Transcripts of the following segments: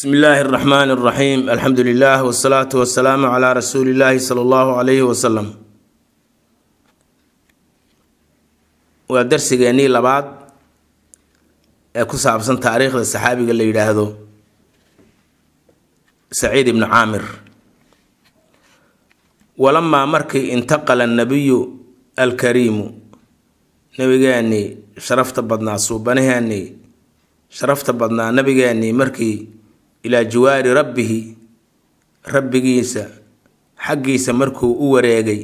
bsmi illaahi اraxmaan اraxiim alxamdu lilah wsalaatu wasalaamu calaa rasuuli illaahi sala allahu calayhi wasalam waa darsigeennii labaad ee ku saabsan taariikhda saxaabiga la yidhaahdo saciid ibnu caamir walamaa markii intaqala anabiyu alkariimu nabigeennii sharafta badnaa suubanaheennii sharafta badnaa nabigeennii markii ilaa jiwaari rabbihi rabbigiisa xaggiisa markuu u wareegay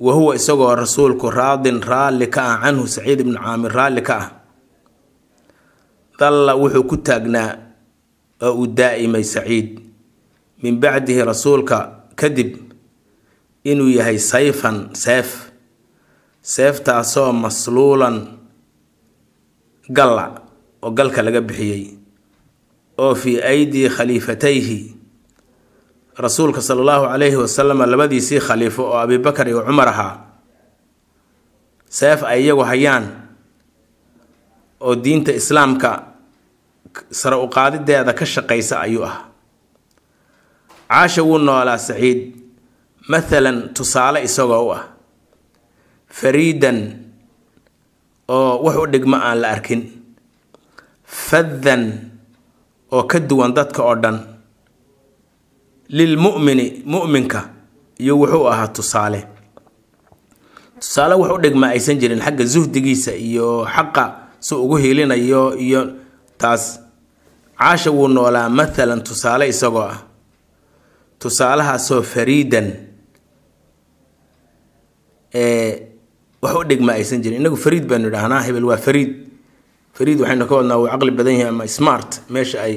wa huwa isagoo rasuulku raadin raalli ka ah canhu saciid ibnu caamir raalli ka ah dalla wuxuu ku taagnaa oo uu daa'imay saciid min bacdihi rasuulka kadib inuu yahay sayfan seef seeftaasoo masluulan galla oo galka laga bixiyey oo fii aydii khaliifatayhi rasuulka sala allahu calayhi wasalama labadiisii khaliifo oo abibakar iyo cumar ahaa seef ay iyagu hayaan oo diinta islaamka sare uqaadideeda ka shaqaysa ayuu ah caasha wuu noolaa saciid mathalan tusaale isagoo u ah fariidan oo wax u dhigmo aan la arkin fadan oo ka duwan dadka oo dhan lilmu'mini mu'minka iyo wuxuu ahaa tusaale tusaale wax u dhigma aysan jirin xagga suhdigiisa iyo xaqa si ugu hiilinayo iyo taas caasha wuu noolaa mathalan tusaale isagoo ah tusaalahaasoo fariidan wax u dhigmaa aysan jirin inagu fariid baynu idhahnaa hebel waa fariid fariid waxaynu ka wadnaa wuu caqli badan yahay ama smart meesha ay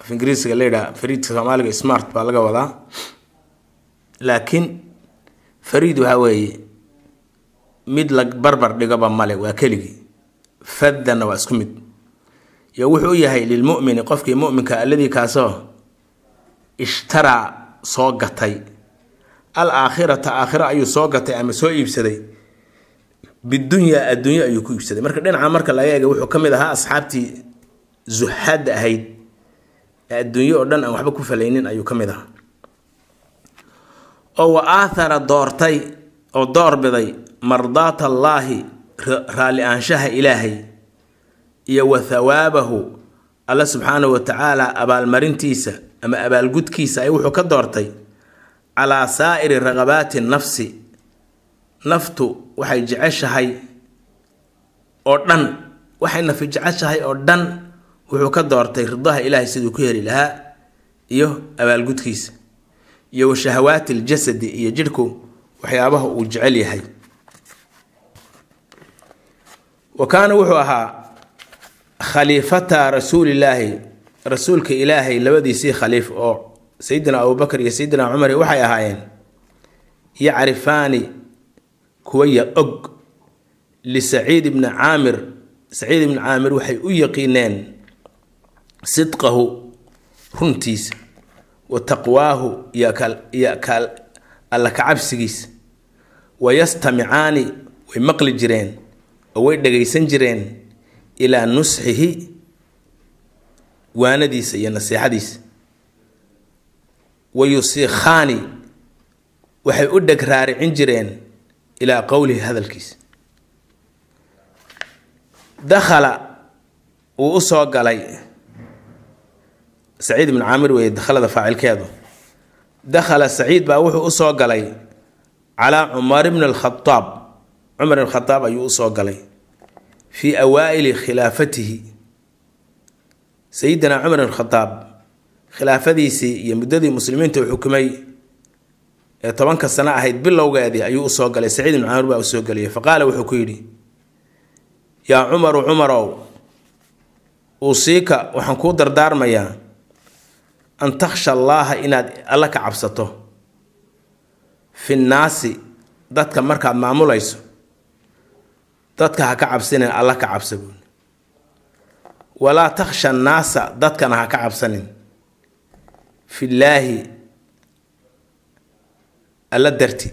af ingiriisiga layidhaha fariidka soomaaliga smart baa laga wadaa laakiin fariid waxaa weeye mid la barbar dhigoba male waa keligii faddana waa isku mid yo wuxuu yahay lilmumini qofkii muminka alladii kaasoo ishtaraa soo gatay al aakhirata aakhira ayuu soo gatay ama soo iibsaday bidunya adduunye ayuu ku iibsaday marka dhinaca marka laga eega wuxuu ka mid ahaa asxaabtii zuhaadda ahayd adduunye oo dhan aan waxba ku falaynin ayuu kamid ahaa oo wa aathara doortay oo doorbiday mardaata allaahi raalli aanshaha ilaahay iyo wa thawaabahu alla subxaanahu watacaala abaalmarintiisa ama abaalgudkiisa ay wuxuu ka doortay calaa saa'iri raqabaati nafsi naftu waxay jeceshahay oo dhan waxay nafi jeceshahay oo dhan wuxuu ka doortay ridaha ilaahay siduu ku heli lahaa iyo abaalgudkiisa iyo wa shahawaati ljasadi iyo jidhku waxyaabaha uu jecel yahay wa kaana wuxuu ahaa khaliifata rasuulilaahi rasuulka ilaahay labadiisii khaliif oo sayidina abubakar iyo sayidina cumar waxay ahaayeen yacrifaani kuwaya og lisaciid ibni caamir saciid ibni caamir waxay u yaqiineen sidqahu runtiisa wa taqwaahu iyo alla wa yastamicaani way maqli jireen oo way dhagaysan jireen ilaa nusxihi waanadiisa iyo naseexadiisa yusiikhaani waxay u dheg raaricin jireen ilaa qowlihi hadalkiisa dakhala wuu u soo galay saciid ibnu caamir weeye dakhalada faacilkeedu dakhala saciid baa wuxuu usoo galay calaa cumar ibni alkhadaab cumar ibn khataab ayuu usoo galay fii awaa'ili khilaafatihi sayidina cumar ibn khataab khilaafadiisii iyo muddadii muslimiinta uu xukumay ee tobanka sano ahayd bilowgeedii ayuu usoo galay saciid ibnu camr baa usoo geliyay faqaala wuxuu ku yidhi yaa cumaru cumarow uusiika waxaan kuu dardaarmayaa an takhsha allaaha inaad alla ka cabsato fi nnaasi dadka markaad maamulayso dadka ha ka cabsanin alla ka cabsa cabsabuun walaa takhsha annaasa dadkana ha ka cabsanin fillaahi alla darti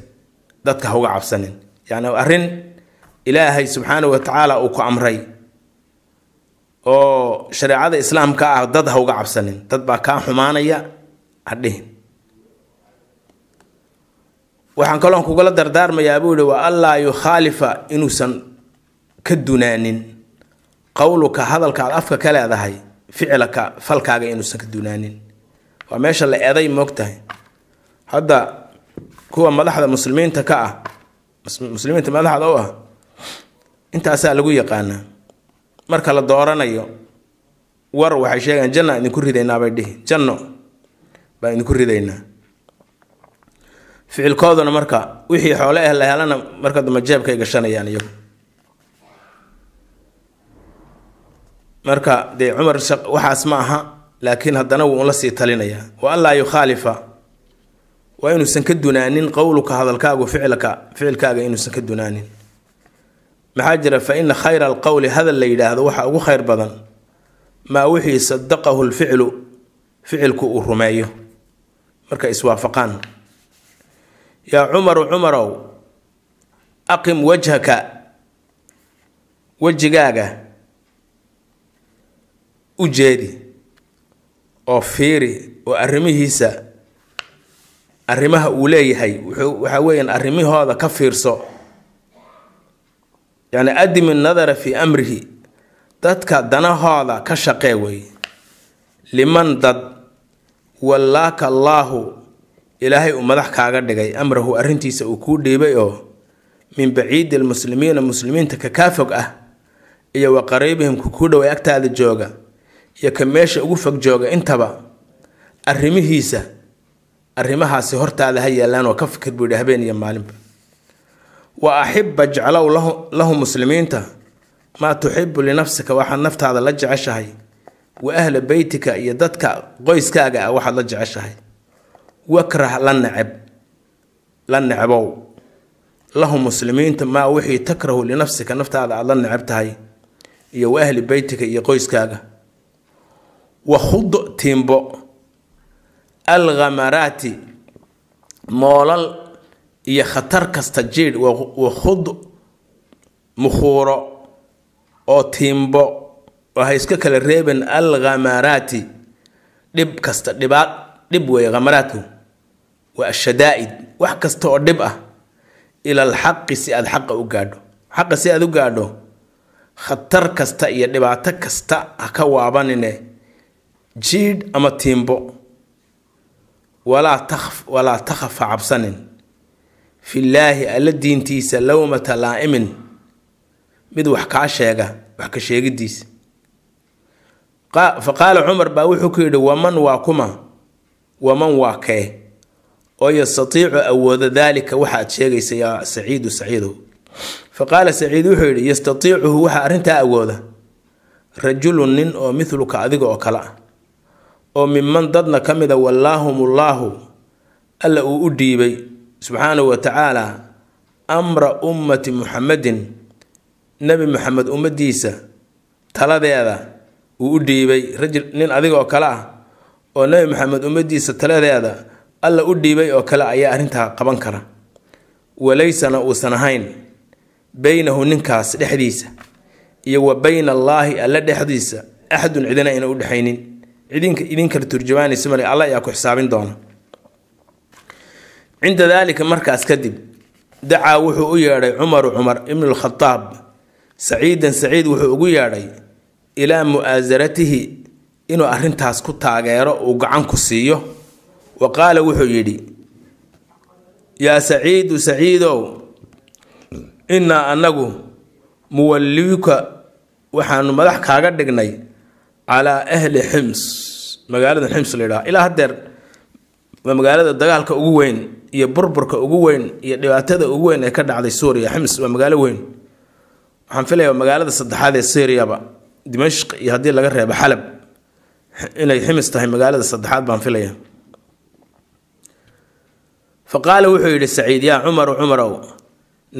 dadka hauga cabsanin yani arrin ilaahay subxaana wa tacaala uu ku amray oo shareecada islaamka ah dad hauga cabsanin dad baa kaa xumaanaya hadhihin waxaan kaloon kugula dardaarmayaa buu yihi wa anlaa yukhaalifa inuusan ka dunaanin qowluka hadalkaad afka ka leedahay ficilaka falkaaga inuusan ka dunaanin waa meesha la eday moogtahay hadda kuwa madaxda muslimiinta ka ah muslimiinta madaxda u ah intaasaa lagu yaqaanaa marka la dooranayo war waxay sheegaan janna idinku ridaynaa bay dhihi janno baan idinku ridaynaa ficilkooduna marka wixii xoole eh la helana marka dambe jeebkay gashanayaan iyagu marka dee cumar waxaas ma aha laakiin haddana wuu unla sii talinayaa wa an laa yukhaalifa waa inuusan ka dunaanin qowluka hadalkaagu ficilka ficilkaaga inuusan ka dunaanin maxaa jira fa ina khayra alqowli hadal la yidhaahdo waxa ugu khayr badan maa wixii sadaqahu lficlu ficilku uu rumeeyo marka iswaafaqaan yaa cumaru cumarow aqim wajhaka wejigaaga u jeedi oo fiiri oo arrimihiisa arrimaha uu leeyahay waxa weeyaan arrimihooda ka fiirso yacni adimi nadara fii amrihi dadka danahooda ka shaqee wey liman dad wallaaka allaahu ilaahay uu madax kaaga dhigay amrahu arrintiisa uu kuu dhiibay oo min baciidi almuslimiina muslimiinta ka kaa fog ah iyo wa qariibihim ku kuu dhoway agtaada jooga iyo ka meesha ugu fog jooga intaba arrimihiisa arrimahaasi hortaada ha yaalaan oo ka fikir buu yihi habeen iyo maalinba wa axiba jeclow lahu muslimiinta maa tuxibu linafsika waxaad naftaada la jeceshahay wa ahla beytika iyo dadka qoyskaaga ah waxaad la jeceshahay wakrah la neceb la necbow lahu muslimiinta maa wixii takrahu linafsika naftaada aada la neceb tahay iyo wa ahli beytika iyo qoyskaaga wakhud tiimbo alkhamaraati moolal iyo khatar kasta jiidh wakhud mukhuuro oo tiimbo waha iska kala reebeen alkhamaraati dhib kasta dhibaad dhib weeye khamaraadku waa ashadaa'id wax kasta oo dhib ah ila alxaqi si aad xaqa u gaadho xaqa si aada u gaadho khatar kasta iyo dhibaato kasta ha ka waabanine jiidh ama tiimbo walaa takhaf ha cabsanin fillaahi alla diintiisa lowmata laa'imin mid wax kaa sheega wax ka sheegidiis fa qaala cumar baa wuxuu ku yidhi waman waa kuma waman waa kee oo yastatiicu awooda daalika waxa aad sheegaysa yaa saciidu saciidow fa qaala saciid wuxuu yidhi yastatiicuhu waxaa arrintaa awooda rajulun nin oo mithluka adiga oo kale ah oo minman dadna ka mida wallaahumullaahu alla uu u dhiibay subxaanahu wa tacaala amra ummati muxamadin nebi maxamed ummadiisa taladeeda uu u dhiibay rajul nin adigoo kale ah oo nebi maxamed ummadiisa taladeeda alla u dhiibay oo kale ayaa arrintaa qaban kara walaysana uusan ahayn beynahu ninkaas dhexdiisa iyo wa bayna allaahi alla dhexdiisa axadun cidina ina u dhexaynin idinka idin kala male alla ayaa ku xisaabin doona cinda daalika markaas kadib dacaa wuxuu u yeedhay cumaru cumar ibnu saciidan saciid wuxuu ugu yeedhay ilaa mu'aasaratihi inuu arintaas ku taageero uu gacan ku siiyo wa qaala wuxuu yidhi yaa saciidu saciidow innaa annagu muwalliwka waxaanu madax kaaga dhignay calaa ahli xims magaalada xims layidhaha ilaa haddeer waa magaalada dagaalka ugu weyn iyo burburka ugu weyn iyo dhibaatada ugu weyn ee ka dhacday suuriya xims waa magaalo weyn waxaan filayaa magaalada saddexaad ee syriyaba dimashq iyo haddii laga reebo xalab inay ximis tahay magaalada saddexaad baan filaya fa qaala wuxuu yidhi saciid yaa cumaru cumarow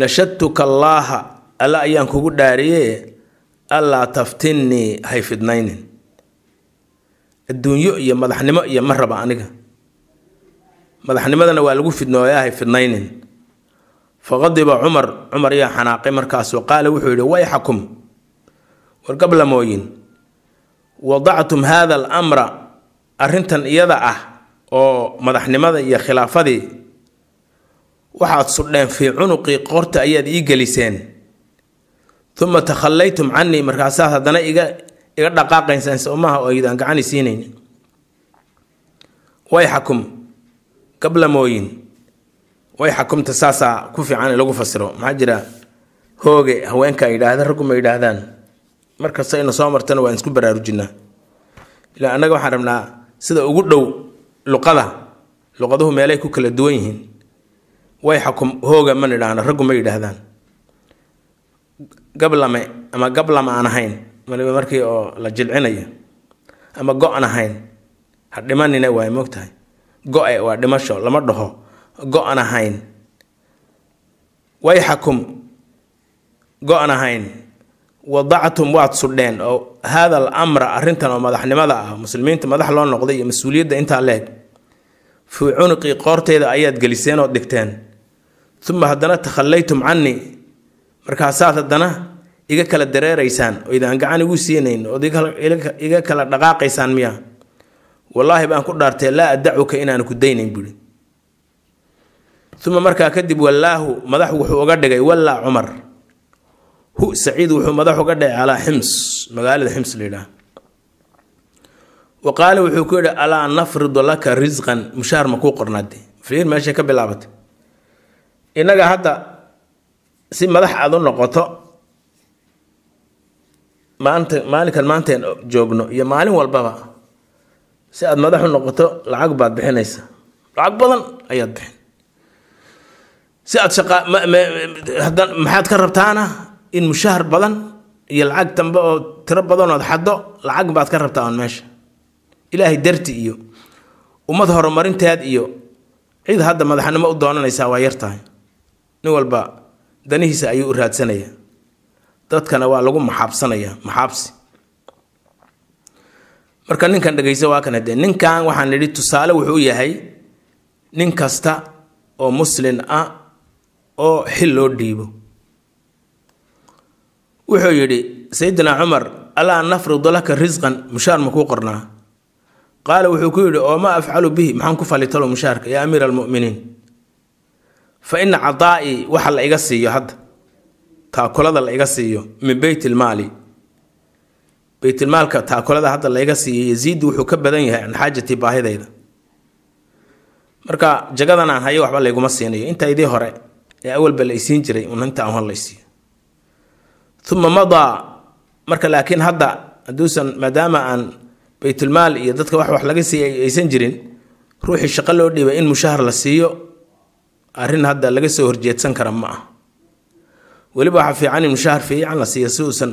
nashadtuka allaaha alla ayaan kugu dhaariye allaa taftinnii hay fidnaynin adduunyo iyo madaxnimo iyo ma raba aniga madaxnimadana waa lagu fidnooyaahay fidnaynin faqadiba cumar cumar yaa xanaaqay markaasu qaala wuxuu yihi wayxakum wargablamooyin wadactum haada alamra arrintan iyada ah oo madaxnimada iyo khilaafadii waxaad sudheen fii cunuqii qorta ayaad ii geliseen uma takhallaytum canii markaasaad haddana iga iga dhaqaaqaysaan soomaha oo idaan gacani siinaynin way xakum gablamooyin way xakumta saasaa ku fiican in lagu fasiro maxaa jira hooge haweenkaa yidhaahda ragguma yidhaahdaan markasta ina soo martana waan isku baraarujinaa ilaa annaga waxaan rabnaa sida ugu dhow luqada luqaduhu meelay ku kala duwan yihiin way xakum hooga man idhaahno raggu ma yidhaahdaan gablame ama gablama aan ahayn waliba markii oo la jilcinayo ama go-an ahayn ha dhimanina waay moogtahay go-e waa dhimasho lama dhaho go-an ahayn wayxakum go-an ahayn wadactum waad sudheen oo haada al amra arrintan oo madaxnimada ah muslimiinta madax loo noqday iyo mas-uuliyadda intaa leeg fii cunuqii qoorteeda ayaad geliseen oo dhigteen uma haddana takhallaytum canii markaasaad haddana iga kala dareeraysaan ood aan gacan igu siinayn ood iga kala dhaqaaqaysaan miya wallaahi baan ku dhaartay laa adacuka inaanu ku daynayn buui uma markaa kadib wallaahu madax wuxuu uga dhigay wallaa cumar hu saciid wuxuu madax uga dhigay calaa xims magaalada xims layidhaah wa qaala wuxuu ku yidhi alaa nafridu laka risqan mushaar ma kuu qornaade fiir meeshay ka bilaabatay innaga hadda si madax aad u noqoto maanta maalinkan maantaen joogno iyo maalin walbaba si aad madaxu noqoto lacag baad bixinaysa lacag badan ayaad bixin si aad shaqa maxaad ka rabtaana in mushahar badan iyo lacag dambe oo tiro badanood ood xaddo lacag baad ka rabtaa on meesha ilaahay darti iyo ummad horumarinteed iyo cid hadda madaxnimo u doonanaysaa waa yartahay nin walba danihiisa ayuu u raadsanaya dadkana waa lagu maxaabsanaya maxaabsi marka ninkan dhegeysa waa kan dee ninkan waxaan idhi tusaale wuxuu yahay nin kasta oo muslin ah oo xil loo dhiibo wuxuu yidhi sayidina cumar alaa nafridu laka risqan mushaar makuu qornaa qaala wuxuu ku yidhi oo maa afcalu bihi maxaan ku falitalo mushaarka yaa amiira almuminiin fa ina cadaa'i waxa la iga siiyo hadda taakulada la iga siiyo min beytilmaali beytilmaalka taakulada hadda la siiyo yasiidi wuxuu ka badan yahay can xaajatii baahidayda marka jagadan aan hayo waxba layguma siinayo inta idii hore ee awalba la jiray un inta aan laysiiyo uma madaa marka laakiin hadda hadduusan maadaama aan baytulmaal iyo dadka wax wax laga siiya aysan jirin ruuxii shaqo loo dhiibay in mushahar la siiyo arrin hadda laga soo horjeedsan kara ma ah weliba waxaa fiican in mushahar fiican la siiya si uusan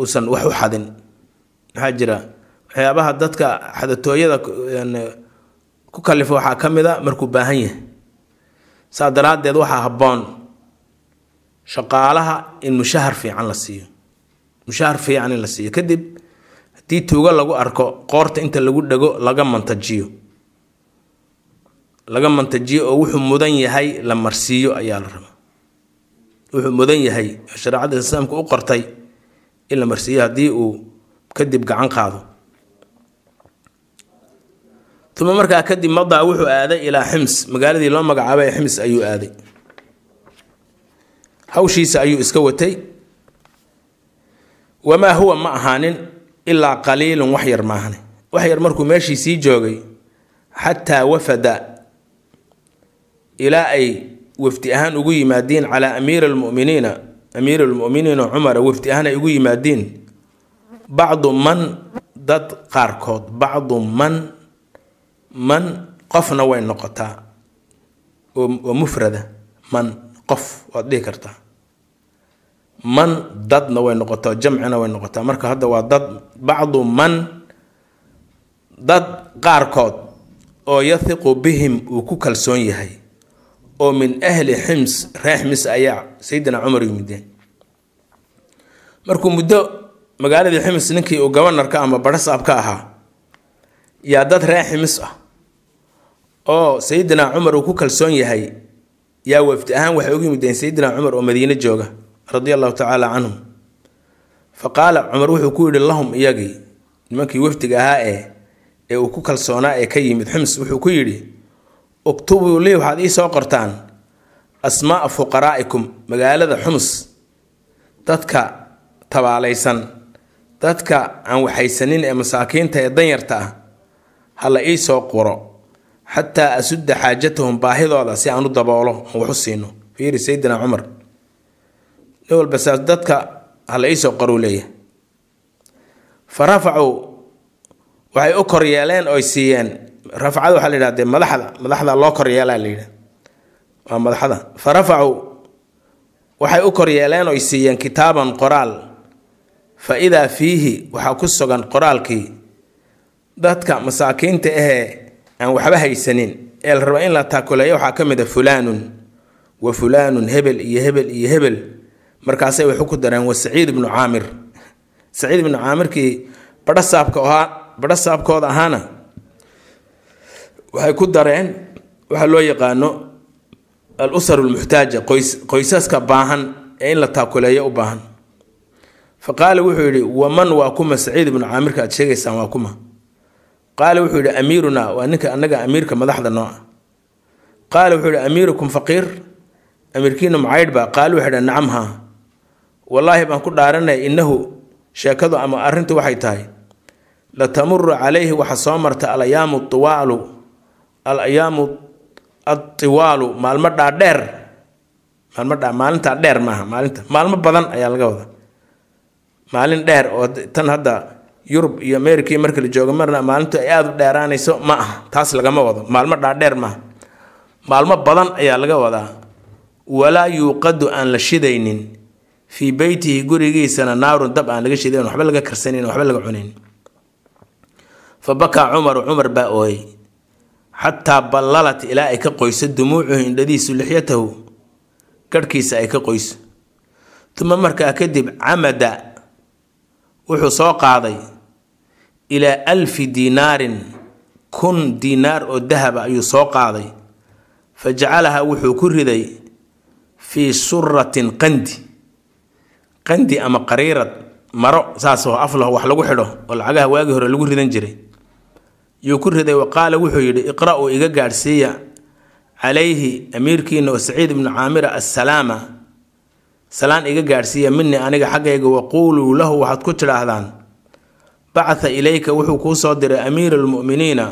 uusan wax u xadin maxaa jira waxyaabaha dadka xadatooyada ku kalifo waxaa ka mid a markuu baahan yahay saa daraaddeed waxaa haboon shaqaalaha in mushaahar fiican la siiyo mushaahar fiican in la siiyo kadib haddii tuugo lagu arko qoorta inta lagu dhego laga mantajiyo laga mantajiyo oo wuxuu mudan yahay la marsiiyo ayaa la rabaa wuxuu mudan yahay shareecada islaamka u qortay in la marsiiyo haddii uu kadib gacan qaado uma markaa kadib madaa wuxuu aaday ilaa xims magaaladii loo magacaabay ee xims ayuu aaday hawshiisa ayuu iska watay wamaa huwa ma ahaanin ilaa qaliilun wax yar maahane wax yar markuu meeshii sii joogay xataa wafada ilaa ay wafdi ahaan ugu yimaadiin calaa amiir lmuminiina amiir lmuminiina cumara wafdi ahaan ay ugu yimaadiin bacdu man dad qaarkood bacdu man man qofna way noqotaa oo mufrada man qof waad dhihi kartaa man dadna way noqotaa jamcina way noqotaa marka hadda waa dad bacdu man dad qaarkood oo yathiqu bihim uu ku kalsoon yahay oo min ahli xims reer xims ayaa sayidina cumar yimideen markuu muddo magaaladii xims ninkii uu gabanarka ama barasaabka ahaa yaa dad reer ximis ah oo sayidina cumar uu ku kalsoon yahay yaa wafdi ahaan waxay ugu yimideen sayidina cumar oo madiine jooga radia allahu tacaala canhum fa qaala cumar wuxuu ku yidhi lahum iyagii nimankii wafdiga ahaa ee ee uu ku kalsoonaa ee ka yimid xims wuxuu ku yidhi uktubuu lii waxaad ii soo qortaan asmaaa fuqaraa'ikum magaalada xumus dadka tabaalaysan dadka aan waxaysanin ee masaakiinta ee danyarta ah ha la ii soo qoro xataa asudda xaajatahum baahidooda si aan u daboolo aan waxu siino fiiri sayidina cumar nin walba saas dadka ha la iisoo qorou leeyah fa rafacuu waxay u kor yeeleen oy siiyeen rafcada waxaa la yidhaha dee madaxda madaxda loo koryeelaa la yidhaha waa madaxda fa waxay u koryeeleen oy siiyeen kitaaban qoraal fa idaa fiihi waxaa ku sugan qoraalkii dadka masaakiinta ahee aan waxba haysanin ee la raba in la taakuleeyo waxaa ka mid a fulaanun wa fulaanun hebel iyo hebel iyo hebel markaasay waxu ku dareen wa saciid ibnu caamir saciid ibnu caamirkii badhasaabka ahaa badhasaabkooda ahaana waxay ku dareen waxa loo yaqaano alusar lmuxtaaja qoysaska baahan ee in la taakuleeyo u baahan fa qaala wuxuu yidhi waman waa kuma saciid ibnu caamirka aad sheegaysaan waa kuma qaala wuxuu yidhi amiirunaa waa ninka annaga amiirka madaxda noo ah qaala wuxuu yidhi amiirukum faqiir amiirkiina macaydh baa qaala wuxuu yidhi nacam haa wallaahi baan ku dhaaranay innahu sheekadu ama arrintu waxay tahay latamuru calayhi waxa soo marta alayaamu tuwaalu alayaamu atiwaalu maalmo dhaadheer maalmdhmaalintaa dheer maaha maalinta maalmo badan ayaa laga wadaa maalin dheer oo tan hadda yurub iyo america marka la joogo marna maalintu ay aada u dheeraanayso ma ah taas lagama wado maalmo dhaadheer maaha maalmo badan ayaa laga wadaa walaa yuuqadu aan la shidaynin fii beytihi gurigiisana naarun dab aan laga shidayn waxba laga karsanayn waxba laga cunayn fa bakaa cumaru cumar baa ooyey xataa ballalat ilaa ay ka qoyso dumuucuhu indhadiisu lixyatahu garhkiisa ay ka qoyso tuma markaa kadib camada wuxuu soo qaaday ilaa alfi diinaarin kun diinaar oo dahaba ah ayuu soo qaaday fa jacalahaa wuxuu ku riday fii suratin qandi qandi ama qariirad maro saasoo aflaho wax lagu xidho oo lacagaha waagii hore lagu ridan jiray yuu ku riday waqaala wuxuu yidhi iqra-uu iga gaadhsiiya calayhi amiirkiina oo saciid ibnu caamira ah, assalaama salaan iga gaadhsiiya mini aniga xaggayga waquuluu lahu waxaad ku tidhaahdaan bacatha ilayka wuxuu kuu soo diray amiir lmuminiina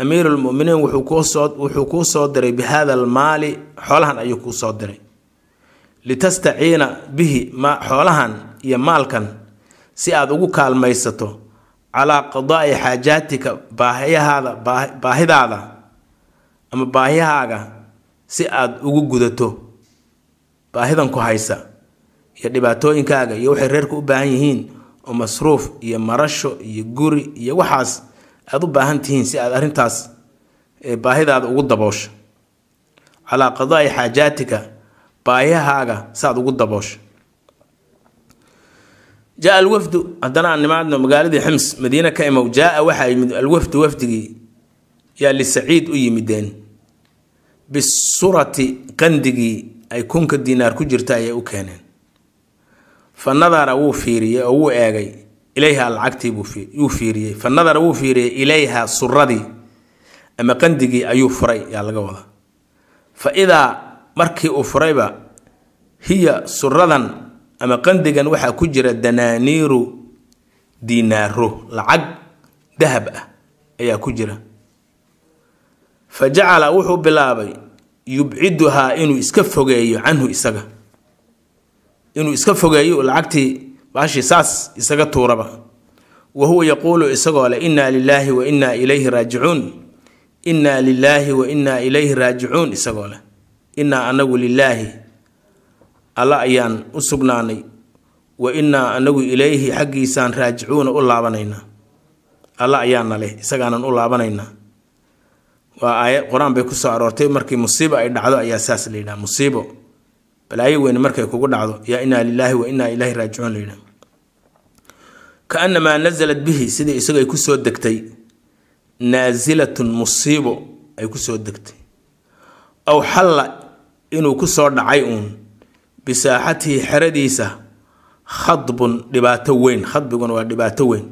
amiiru lmuminiin wuxuu kuu soo diray bi hada almaali xoolahan ayuu kuu soo diray litastaciina bihi xoolahan iyo maalkan si aad ugu kaalmaysato calaa qadaai xaajaatika baahiyahaada baahidaada ama baahiyahaaga si aada ugu gudato baahidan ku haysa iyo dhibaatooyinkaaga iyo waxay reerku u baahan yihiin oo masruuf iyo marasho iyo guri iyo waxaas aada u baahan tihiin si aad arrintaas baahidaada ugu daboosho calaa qadaai xaajaatika baahiyahaaga si aad ugu daboosho jaa alwafdu haddana aan nimaadno magaaladii xims madiine ka imow jaaa waxaa yimid alwafdu wafdigii yaa lisaciid u yimideen bisurati qandigii ay kunka dinaar ku jirta ayay u keeneen fa nadara wuu fiiriyey oo wuu eegay ilayha lacagtiibuu fiiriyey fa nadara wuu fiiriyey ilayha suradii ama qandigii ayuu furay yaa laga wada fa idaa markii uu furayba hiya suradan ama qandigan waxaa ku jira danaaniiru diinaaro lacag dahab ah ayaa ku jira fa jacala wuxuu bilaabay yubciduhaa inuu iska fogeeyo canhu isaga inuu iska fogeeyo lacagtii baashii saas isaga tuuraba wa huwa yaquulu isagoo leh innaa lilaahi wa innaa ilayhi raajicuun innaa lilaahi wa innaa ilayhi raajicuun isagoo leh innaa anagu lilaahi alla ayaan u sugnaanay wa innaa anagu ilayhi xaggiisaan raajicuuna u laabanaynaa alla ayaana leh isagaanan u laabanaynaa waa aaya qur-aan bay kusoo aroortay markii musiibo ay dhacdo ayaa saas la yidhaha musiibo balaayo weyne markay kugu dhacdo yaa inaa lilaahi wa inaa ilaahi raajicuun la yidhaha kaanamaa nasalat bihi sidii isagu ay kusoo degtay naasilatun musiibo ay kusoo degtay aw xalla inuu kusoo dhacay uun bisaaxatihi xeradiisa khadbun dhibaato weyn khadbiguna waa dhibaato weyn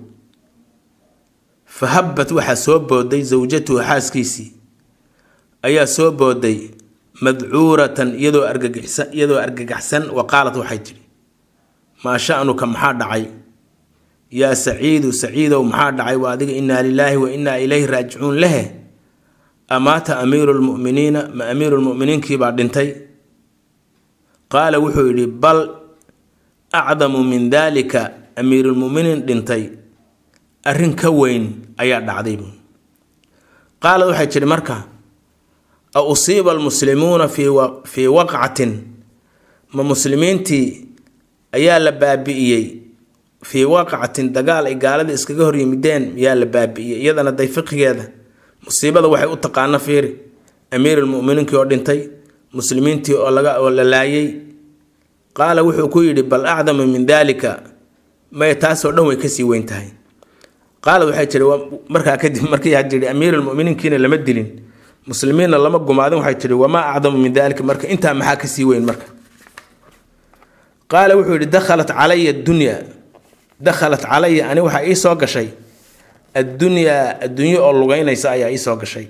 fa habbad waxaa soo booday sawjatuhu xaaskiisii ayaa soo booday madcuuratan iyadoo argagixsan iyadoo argagaxsan wa qaalat waxay tidhi maa sha'nuka maxaa dhacay yaa saciidu saciidow maxaa dhacay waa adiga inaa lilaahi wa inaa ilayhi raajicuun lehe amaata amiiru lmu'miniina ma amiiru lmu'miniinkiibaa dhintay qaala wuxuu yidhi bal acdamu min dalika amiirulmuminiin dhintay arrin ka weyn ayaa dhacday qaala waxay tidhi marka a usiiba almuslimuuna fii waqcatin ma muslimiintii ayaa la baabi'iyey fii waqcatin dagaal ay gaalada iskaga horyimideen miyaa la baabi'iyey iyadana day fiqigeeda musiibada waxay u taqaana fiiri amiiruulmuminiinkii oo dhintay muslimiintii oo la laayay qaala wuxuu ku yidhi bal acdamu min daalika may taasoo dhan way kasii weyn tahay qaala waxay tihi markaa kadib markii hadii amiirulmuminiinkiina lama dilin muslimiinna lama gumaadin waxay tihi wamaa acdamu min daalika marka intaa maxaa kasii weyn marka qaala wuxuu yidhi dakhalat calaya adunyaa dakhalat calaya ani waxaa ii gashay addunyaa addunyo oo lugeynaysa ayaa iisoo gashay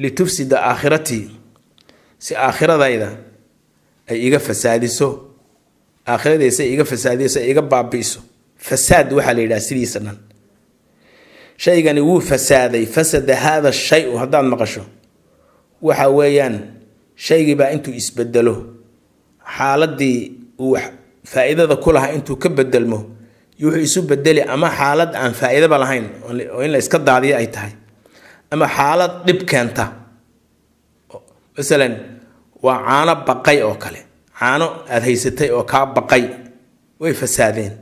litufsida aakhiratii si aakhiradayda ay iga fasaadiso aakhiradaysa iga fasaadiso iga baabi'iso fasaad waxaa la yidhaha sidiisa dhan shaygani wuu fasaaday fasada haada shayu haddaad maqasho waxa weeyaan shaygii baa intuu isbedelo xaaladii uu wax faa-iidada ku lahaa intuu ka bedelmo iyo wuxuu isu bedeli ama xaalad aan faa-iidaba lahayn oo in la iska daadiyo ay tahay ama xaalad dhib keenta masalan waa caano baqay oo kale caano aada haysatay oo kaa baqay way fasaadeen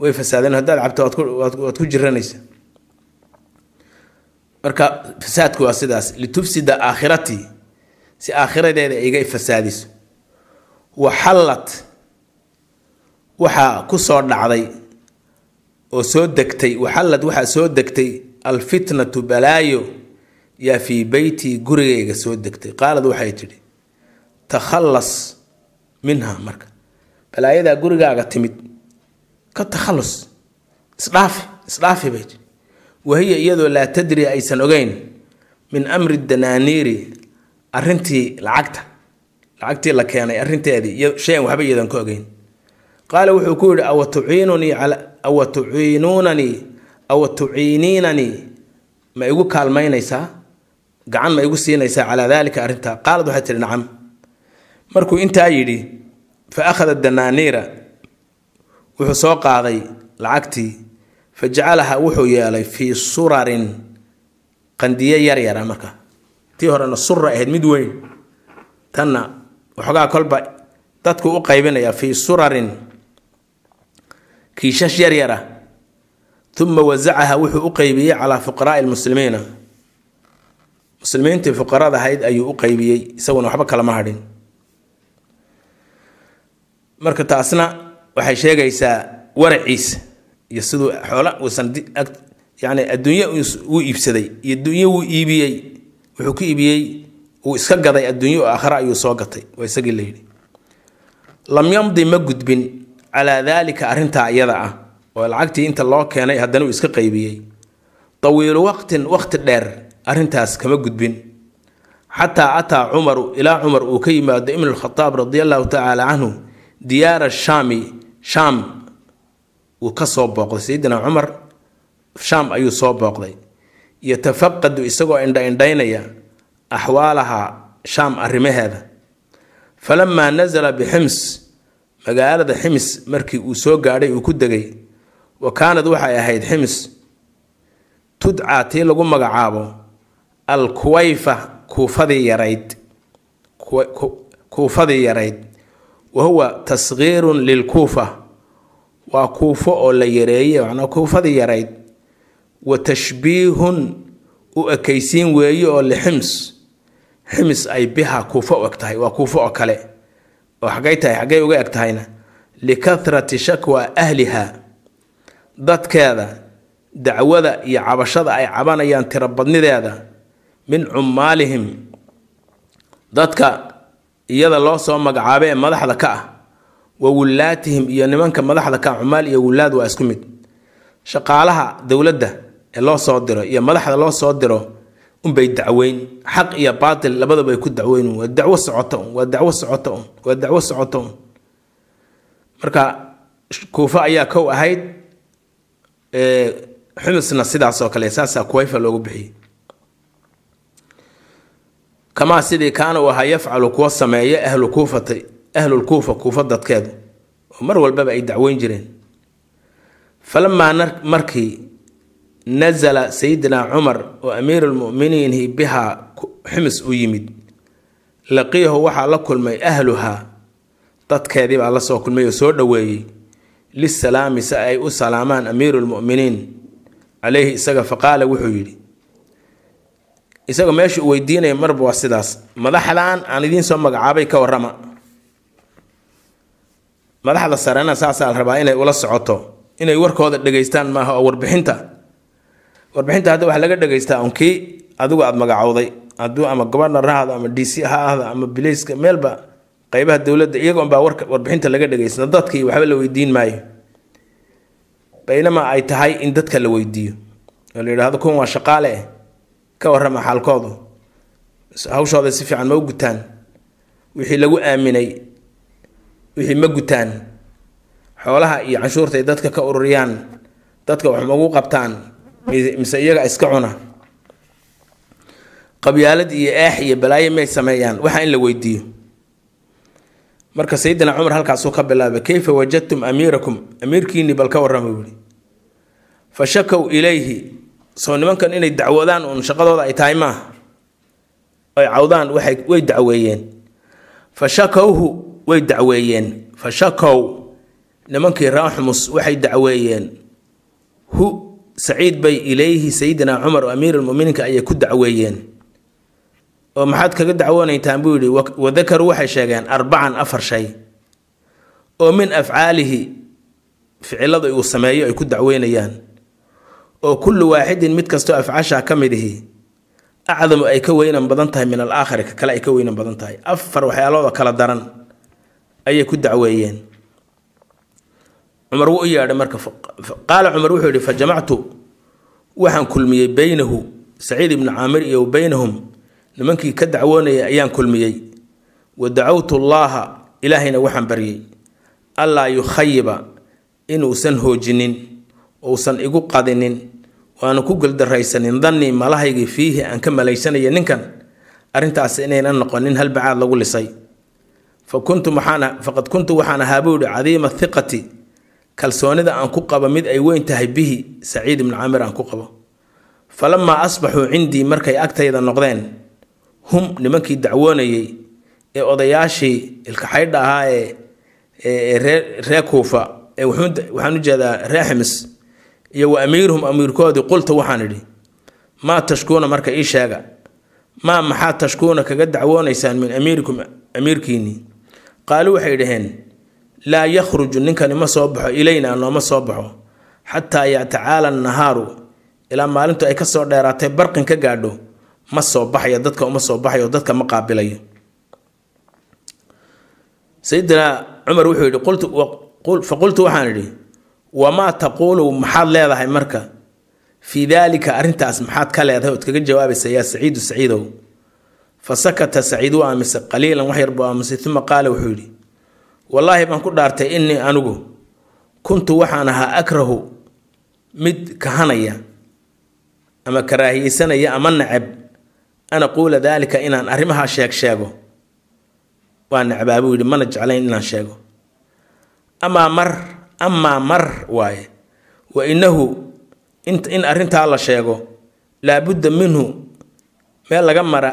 way fasaadeen haddaad cabto waad ku jiranaysa marka fasaadku waa sidaas litufsida aakhiratii si aakhiradeeda iga fasaadiso waxallad waxaa ku soo dhacday oo soo degtay waxallad waxaa soo degtay alfitnatu balaayo yaa fii beytii gurigayga soo degtay qaalad waxay tidhi takhallas minha marka balaayadaa gurigaaga timid ka takhallus isdhaafi isdhaafi bay tidhi wahiya iyadoo laa tadri aysan ogeyn min amri danaaniiri arintii lacagta lacagtii la keenay arrinteedii shayan waxba iyadan ka ogeyn qaala wuxuu ku yidhi awa tuciinunii awa tuciinuunanii ma igu kaalmaynaysaa gacan ma igu siinaysaa calaa daalika arrintaa qaalad waxay tihi nacam markuu intaa yidhi fa akhada danaaniira wuxuu soo qaaday lacagtii fa jacalaha wuxuu yeelay fii surarin qandiye yaryara ah, marka tii horena sura ahayd mid weyn tanna waxoogaa kolba dadku u qaybinayaa fii surarin kiishash yaryara ah uma wasacaha wuxuu u qaybiyey calaa fuqaraai lmuslimiina muslimiintii fuqarada ahayd ayuu u qaybiyey isaguna waxba kalama hadhin marka taasna waxay sheegaysaa waraciisa iyo siduu xoola uusan yani adduunyo wuu iibsaday iyo adduunyo wuu iibiyey wuxuu ku iibiyey wuu iska gaday adduunyo aakhira ayuu soo gatay waa isagii la yidhi lam yamdi ma gudbin calaa daalika arrintaa iyada ah oo lacagtii inta loo keenay haddana uu iska qaybiyey tawiilu waqtin waqti dheer arintaas kama gudbin xataa ataa cumaru ilaa cumar uu ka yimaado ibn lkhadaab radi allahu tacaala canhu diyaara shaami shaam uu ka soo booqday sayidina cumar shaam ayuu soo booqday yatafaqadu isagoo indha indhaynaya axwaalaha shaam arrimaheeda falamaa nasala bixims magaalada xims markii uu soo gaadhay uu ku degay wa kaanad waxay ahayd xims tudcaa tii lagu magacaabo alkuwayfa kuufadii yarayd kuufadii yarayd wa huwa tasgiirun lilkuufa waa kuufo oo la yareeye macnaa kuufadii yarayd wa tashbiihun u ekaysiin weeye oo lixims ximis ay biha kuufo u eg tahay waa kuufo oo kale oo xaggay tahay xaggay uga eg tahayna likahrati shakwaa ahliha dadkeeda dacwada iyo cabashada ay cabanayaan tirabadnideeda min cumaalihim dadka iyada loo soo magacaabo ee madaxda ka ah wa wullaatihim iyo nimanka madaxda ka ah, cumaal iyo wullaad waa isku mid shaqaalaha dowladda ee loo soo diro iyo madaxda loo soo diro unbay dacweyn xaq iyo baatil labadaba ku dacweyn waa dacwo socota un waa dacwo socota un waa dacwo socota un marka kuufa ayaa kow ahayd xumusna sidaas kale saasaa kuwayfa loogu bixiyey kamaa sidii kaana u ahaa yafcalu kuwa sameeya ahlu kuufata ahlulkuufa kuufa dadkeedu oo mar walbaba ay dacweyn jireen falamaa markii nasala sayidinaa cumar oo amiir lmuminiini bihaa xumis u yimid laqiyahu waxaa la kulmay ahluhaa dadkeedii baa lasoo kulmay oo soo dhoweeyey lisalaami si ay u salaamaan amiiru lmuminiin caleyhi isaga faqaala wuxuu yidhi isagoo meesha u weydiinaya marba waa sidaas madaxdan aan idiin soo magacaabay ka warama madaxda sarena saasaa rabaa inay ula socoto inay warkooda dhegaystaan maaha oo warbixinta warbixinta hadda waxa laga dhegaystaa un adigu aada magacowday hadduu ama gobernor ha ama d c ha ahdo ama bilayska meelba qeybaha dowladda iyaga unbaa warka warbixinta laga dhegaysta dadkii waxba la weydiin maayo baynamaa ay tahay in dadka la weydiiyo oo la yidhaahdo kun waa shaqaale ka warrama xaalkoodu hawshooda si fiican ma u gutaan wixii lagu aaminay wixii ma gutaan xoolaha iyo canshuurtay dadka ka ururiyaan dadka wax magu qabtaan mise iyaga iska cuna qabyaalad iyo eex iyo balaayo may sameeyaan waxa in la weydiiyo marka sayidina cumar halkaasuu ka bilaabay kayfa wajadtum amiirakum amiirkiinii bal ka warrama buuhi fa shakow ilayhi soo nimankan inay dacwadaan uun shaqadooda ay tahay maa ay cawdaan way dacweeyeen fa shakowhu way dacweeyeen fa shakow nimankii raaxmus waxay dacweeyeen hu saciid bay ilayhi sayidina cumar amiir amiirulmuminiinka ayay ku dacweeyeen oo maxaad kaga dacwoonaytaan buu yihi wadakaru waxay sheegeen arbacan afar shay oo min afcaalihi ficilada uu sameeyo ay ku dacweynayaan oo kullu waaxidin mid kastoo afcashaa ka mid ihi acdamu ay ka weynan badan tahay min al aakhari ka kale ay ka weynan badan tahay afar waxyaalooda kala daran ayay ku dacweeyeen cumar wuu u yeedhay marka qaala cumar wuxuu yihi fajamactu waxaan kulmiyey baynahu saciid ibni caamir iyo beynahum nimankii ka dacwoonaya ayaan kulmiyey wa dacawtu llaaha ilaahayna waxaan baryey allaa yukhayiba inuusan hoojinin uusan igu qadinin waana ku geldaraysanin danii malahaygii fiihi aan ka malaysanaya ninkan arrintaas inayna noqonin halbacaad lagu lisay faqad kuntu waxaan ahaa buuhi cadiima thiqati kalsoonida aan ku qabo mid ay weyn tahay bihi saciid ibnu camir aan ku qabo falamaa asbaxuu cindii markay agtayda noqdeen hum nimankii dacwoonayay ee odayaashii ilkaxaydha ahaa ee reer kuufa waxaan ujeedaa reer ximis iyo wa amiiruhum amiirkoodii qulta waxaan idhi maa tashkuuna marka ii sheega maa maxaad tashkuuna kaga dacwoonaysaan min amiirikum amiirkiinii qaalu waxay dhaheen laa yakhruju ninkani ma soo baxo ilayna nooma soo baxo xataa yatacaala nahaaru ilaa maalintu ay kasoo dheeraatay barqin ka gaadho ma soo baxayo dadka uma soo baxayo dadka ma qaabilayo sayidinaa cumar wuxuu yidhi faqultu waxaan idhi wamaa taquulu maxaad leedahay marka fii daalika arrintaas maxaad ka leedahay ood kaga jawaabaysa yaa saciidu saciidow fa sakata saciid u aamise qaliilan wax yar buu aamusay uma qaala wuxuu yidhi wallaahi baan ku dhaartay innii anigu kuntu waxaan ahaa akrahu mid kahanaya ama karaahiyeysanaya ama naceb an aquula daalika inaan arrimahaa sheeg sheego waa nacabaabuu yidhi mana jeclayn inaan sheego amaa mar amaa mar waaye wa innahu in arrintaa la sheego laabudda minhu meel laga mara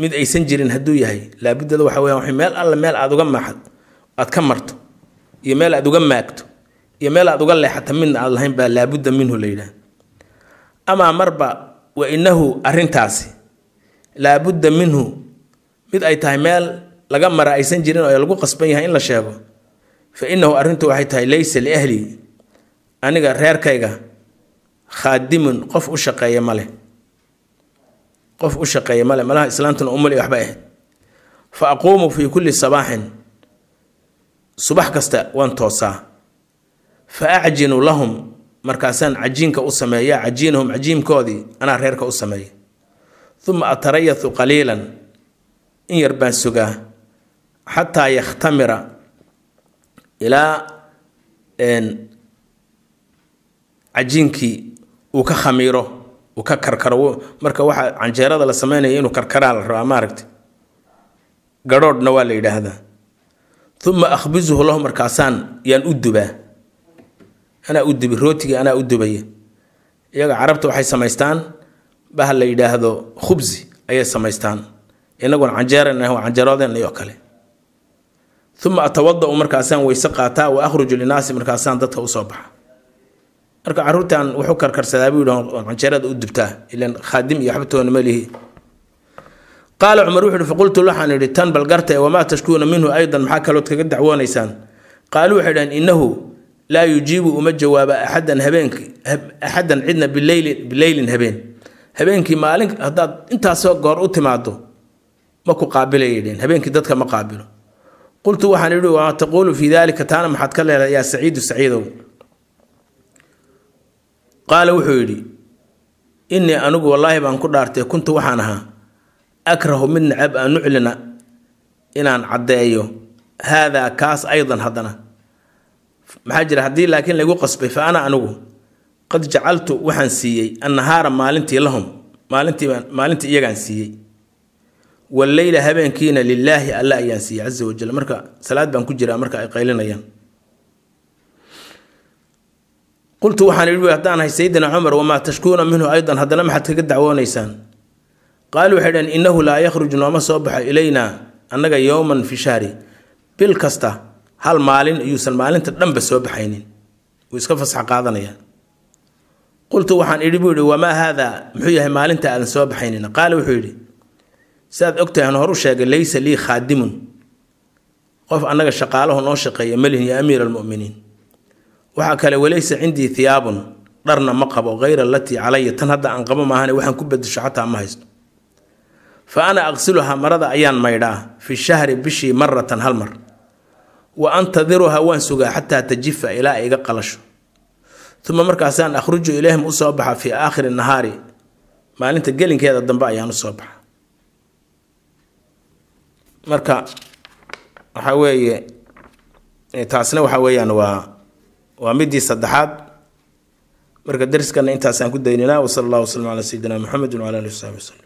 mid aysan jirin hadduu yahay laabudada waxa weya meel alla meel aad uga maaxad aad ka marto iyo meel aad uga maagto iyo meel aad uga leexata midna aad lahayn baa laabudda minhu la yidhaah amaa marba wa inahu arrintaasi laabudda minhu mid ay tahay meel laga mara aysan jirin oo lagu qasban yahay in la sheego fa inahu arrintu waxay tahay laysa liahlii aniga reerkayga khaadimun qof u shaqeeya male qof u shaqeeya male malaha islaantuna umali waxba ahayd fa aquumu fii kulli sabaaxin subax kasta waan toosaa fa acjinu lahum markaasaan cajiinka u sameeya cajiinahum cajiimkoodii anaa reerka u sameeya uma atarayatu qaliilan in yar baan sugaa xataa yakhtamira ilaa cajiinkii uu ka khamiiro uu ka karkaro marka waxaa canjeerada la sameynaya inuu karkaraa la rabaa maaragta garhoodhna waa la yidhaahdaa uma akhbisuhu lahu markaasaan yaan u dubaa anaa u dubi rootiga anaa u dubaya iyaga carabta waxay samaystaan bahal la yidhaahdo khubsi ayay samaystaan inaguna canjeeran ah iyo kale uma atawada-u markaasaan weyse qaataa wa akhruju linaasi markaasaan dadka usoo baxa marka caruurtan wuxuu karkarsadaa buu yidhi canjeerada u dubtaa ilan khaadim iyo waxba toona qaala cumar wuxu uhi faqultu waxaan idhi tan balgarta wamaa tashkuuna minhu aydan maxaa kalood kaga dacwoonaysaan qaaluu waxay dhaheen innahu laa yujiibu uma jawaaba axadan habeenki axadan cidna bileyli bileylin habeen habeenkii maalin haddaad intaasoo goor u timaado ma ku qaabilay yidheen habeenkii dadka ma qaabilo qultu waxaan idhi waa taquulu fii daalika taana maxaad ka leedahay yaa saciidu saciidow qaala wuxuu yidhi innii anigu wallaahi baan ku dhaartay kuntu waxaan ahaa akrahu mid nacab an nuclina inaan caddeeyo haadaa kaas aydan haddana maxaa jira haddii laakiin lagu qasbay fa ana anigu qad jacaltu waxaan siiyey annahaara maalintii lahum maalintii maalintii iyagaan siiyey waleyla habeenkiina lilaahi alla ayaan siiyey caza wajal marka salaad baan ku jiraa marka ay qaylinayaan qultu waxaan ihi haddaan ahay sayidina cumar wamaa tashkuuna minhu aydan haddana maxaad kaga dacwoonaysaan qaalu waxay dhaheen innahu laa yakhruju nooma soo baxo ilayna annaga yowman fi shahri bil kasta hal maalin ayuusan maalinta dhanba soo baxaynin wuu iska fasax qaadanayaan qultu waxaan idhi buu yihi wamaa haada muxuu yahay maalinta aadan soo baxaynin qaala wuxuu yidhi siaad ogtahay aan horu sheegay laysa lii khaadimun qof annaga shaqaalahu noo shaqeeya melihin yaa amiira almuminiin waxaa kale walaysa cindii hiyaabun dharna ma qabo hayra alatii calaya tan hadda aan qabo maahane waxaan ku bedesho xataa ma haysto fa ana aqsiluhaa marada ayaan maydhaa fi shahri bishii maratan hal mar wa antadiruhaa waan sugaa xataa tajifa ilaa ay iga qalasho uma markaasaan akhruju ilaahim usoo baxa fii aakhiri nahaari maalinta gelinkeeda dambe ayaan usoo baxa marka waxa weeye taasna waxaa weeyaan waa waa middii saddexaad marka dariskana intaasaan ku daynanaa wasala allah wasalam calaa sayidina maxamed wacala alihi wasaxbi waslm